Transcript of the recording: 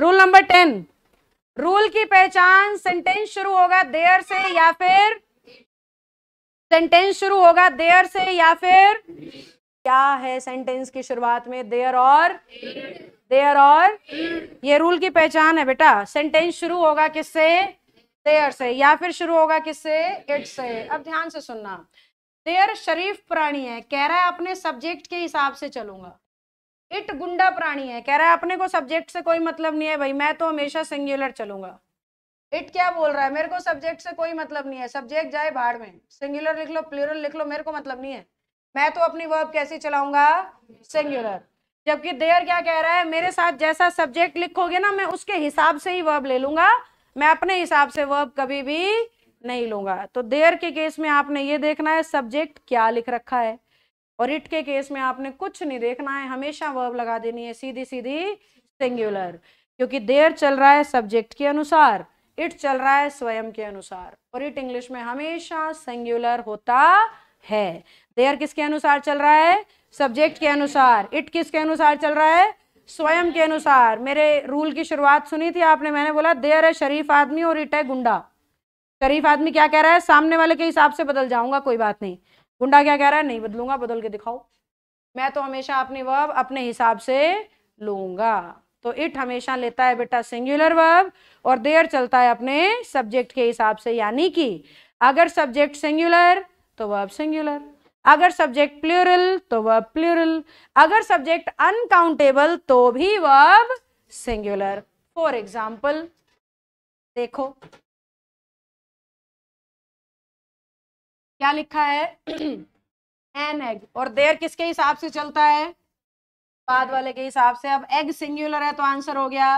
rule number ten rule की पहचान sentence शुरू होगा देयर से या फिर सेंटेंस शुरू होगा देयर से या फिर क्या है सेंटेंस की शुरुआत में देयर और देयर और ये रूल की पहचान है बेटा सेंटेंस शुरू होगा किससे देयर से या फिर शुरू होगा किससे इट से अब ध्यान से सुनना देयर शरीफ प्राणी है कह रहा है अपने सब्जेक्ट के हिसाब से चलूंगा इट गुंडा प्राणी है कह रहा है अपने को सब्जेक्ट से कोई मतलब नहीं है भाई मैं तो हमेशा सिंगुलर चलूंगा इट क्या बोल रहा है मेरे को सब्जेक्ट से कोई मतलब नहीं है सब्जेक्ट जाए भाड़ में सिंगुलर लिख लो प्लूरल लिख लो मेरे को मतलब नहीं है मैं तो अपनी वर्ब कैसे चलाऊंगा सिंगुलर जबकि देयर क्या कह रहा है मेरे साथ जैसा सब्जेक्ट लिखोगे ना मैं उसके हिसाब से ही वर्ब ले लूंगा मैं अपने हिसाब से वर्ब कभी भी नहीं लूंगा तो देयर के केस में आपने ये देखना है सब्जेक्ट क्या लिख रखा है और इट के केस में आपने कुछ नहीं देखना है हमेशा वर्ब लगा देनी है सीधी सीधी सिंगुलर क्योंकि देर चल रहा है सब्जेक्ट के अनुसार इट चल रहा है स्वयं के अनुसार और इट इंग्लिश में हमेशा सिंगुलर होता है देयर किसके अनुसार चल रहा है सब्जेक्ट के अनुसार इट किसके अनुसार चल रहा है स्वयं के अनुसार मेरे रूल की शुरुआत सुनी थी आपने मैंने बोला देयर है शरीफ आदमी और इट है गुंडा शरीफ आदमी क्या कह रहा है सामने वाले के हिसाब से बदल जाऊंगा कोई बात नहीं गुंडा क्या कह रहा है नहीं बदलूंगा बदल के दिखाओ मैं तो हमेशा अपनी वर्ब अपने हिसाब से लूंगा तो इट हमेशा लेता है बेटा सिंगुलर वर्ब और देयर चलता है अपने सब्जेक्ट के हिसाब से यानी कि अगर सब्जेक्ट सिंगुलर तो वर्ब सिंगुलर अगर सब्जेक्ट प्लूरल तो वर्ब प्लूरल अगर सब्जेक्ट अनकाउंटेबल तो भी वर्ब सिंगुलर फॉर एग्जाम्पल देखो क्या लिखा है एन एग और देर किसके हिसाब से चलता है बाद वाले के हिसाब से अब एग सिंगुलर है तो आंसर हो गया